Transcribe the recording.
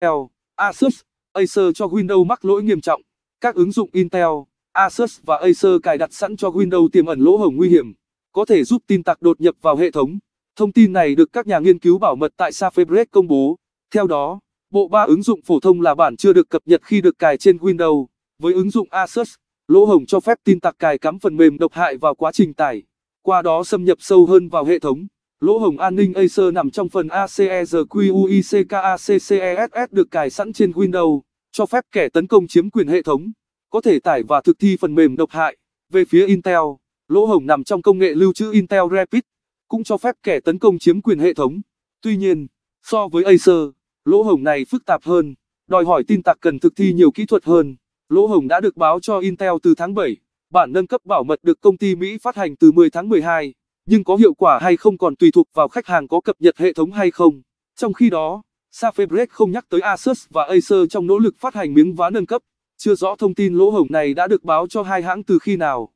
Intel, Asus, Acer cho Windows mắc lỗi nghiêm trọng. Các ứng dụng Intel, Asus và Acer cài đặt sẵn cho Windows tiềm ẩn lỗ hổng nguy hiểm, có thể giúp tin tặc đột nhập vào hệ thống. Thông tin này được các nhà nghiên cứu bảo mật tại Safebrec công bố. Theo đó, bộ ba ứng dụng phổ thông là bản chưa được cập nhật khi được cài trên Windows. Với ứng dụng Asus, lỗ hổng cho phép tin tặc cài cắm phần mềm độc hại vào quá trình tải, qua đó xâm nhập sâu hơn vào hệ thống. Lỗ hồng an ninh Acer nằm trong phần ACERQUICKACCESS được cài sẵn trên Windows, cho phép kẻ tấn công chiếm quyền hệ thống, có thể tải và thực thi phần mềm độc hại. Về phía Intel, lỗ hổng nằm trong công nghệ lưu trữ Intel Rapid, cũng cho phép kẻ tấn công chiếm quyền hệ thống. Tuy nhiên, so với Acer, lỗ hổng này phức tạp hơn, đòi hỏi tin tặc cần thực thi nhiều kỹ thuật hơn. Lỗ hổng đã được báo cho Intel từ tháng 7, bản nâng cấp bảo mật được công ty Mỹ phát hành từ 10 tháng 12 nhưng có hiệu quả hay không còn tùy thuộc vào khách hàng có cập nhật hệ thống hay không. Trong khi đó, Safebreak không nhắc tới Asus và Acer trong nỗ lực phát hành miếng vá nâng cấp. Chưa rõ thông tin lỗ hổng này đã được báo cho hai hãng từ khi nào.